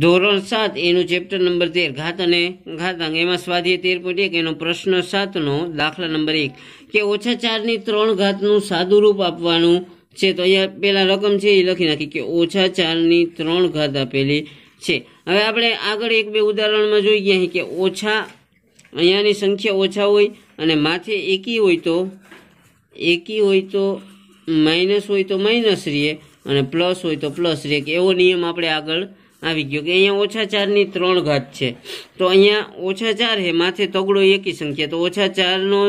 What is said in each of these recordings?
ધોરણ સાત એનું ચેપ્ટર નંબર તેર ઘાત અને ઘાતાંક એમાં સ્વાધ્યાય તેર પોઈન્ટ એક એનો પ્રશ્ન સાતનો દાખલા નંબર એક કે ઓછા ચારની ત્રણ ઘાતનું સાદું રૂપ આપવાનું છે તો અહીંયા પહેલાં રકમ છે એ લખી નાખી કે ઓછા ચારની ત્રણ ઘાત આપેલી છે હવે આપણે આગળ એક બે ઉદાહરણમાં જોઈ ગયા કે ઓછા અહીંયાની સંખ્યા ઓછા હોય અને માથે એકી હોય તો એકી હોય તો માઇનસ હોય તો માઇનસ રહીએ અને પ્લસ હોય તો પ્લસ રહે કે એવો નિયમ આપણે આગળ આવી ગયો કે અહીંયા ઓછા ચારની ત્રણ ઘાત છે તો અહીંયા ઓછા ચાર હે માથે તગડો એકી સંખ્યા તો ઓછા ચારનો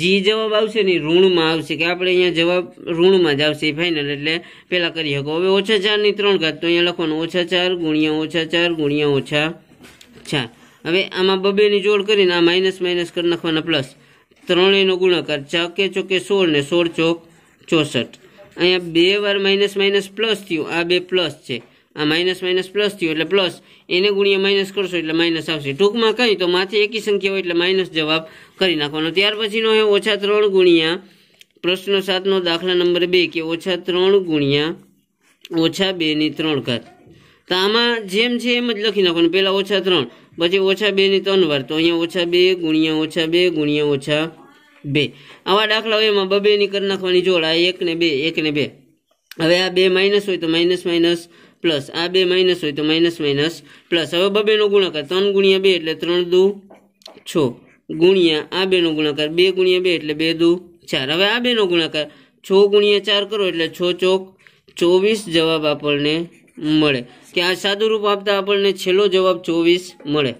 જી જવાબ આવશે ને ઋણમાં આવશે કે આપણે અહીંયા જવાબ ઋણમાં જ આવશે ફાઇનલ એટલે પહેલાં કરી શકો હવે ઓછા ચારની ત્રણ ઘાત તો અહીંયા લખવાનું ઓછા ચાર ગુણ્યા ઓછા ચાર ગુણ્યા ઓછા ચાર હવે આમાં બબેની જોડ કરીને આ માઇનસ માઇનસ કરી નાખવાના પ્લસ ત્રણેયનો ગુણાકાર ચોકે ચોકે સોળ ને સોળ ચોક ચોસઠ અહીંયા બે વાર માઇનસ માઇનસ પ્લસ થયું આ બે પ્લસ છે આ માઇનસ માઇનસ પ્લસ થયું એટલે પ્લસ એને ગુણ્યા માઇનસ કરશો એટલે માઇનસ આવશે ટૂંકમાં કંઈ તો માથે એકી સંખ્યા હોય એટલે માઇનસ જવાબ કરી નાખવાનો ત્યાર પછીનો હે ઓછા ત્રણ ગુણ્યા પ્રશ્ન સાતનો દાખલા નંબર બે કે ઓછા ત્રણ ગુણ્યા ઓછા બેની ત્રણ ઘાત તો આમાં જેમ છે એમ જ લખી નાખવાનું પહેલાં ઓછા ત્રણ પછી ઓછા બેની ત્રણ વાર તો અહીંયા ઓછા બે ગુણ્યા ઓછા બે ગુણ્યા ઓછા બે આવા દાખલા હોય એમાં બબેની કરી નાખવાની જોડ આ એક ને બે એક ને બે હવે આ બે માઇનસ હોય તો માઇનસ માઇનસ પ્લસ આ બે માઇનસ હોય તો માઇનસ માઇનસ પ્લસ હવે બબેનો ગુણાકાર ત્રણ ગુણ્યા બે એટલે ત્રણ દુ છ ગુણ્યા આ બેનો ગુણાકાર બે ગુણ્યા બે એટલે બે દુ ચાર હવે આ બેનો ગુણાકાર છ ગુણ્યા ચાર કરો એટલે છ ચોક ચોવીસ જવાબ આપણને મળે કે આ સાદુરૂપ આપતા આપણને છેલ્લો જવાબ ચોવીસ મળે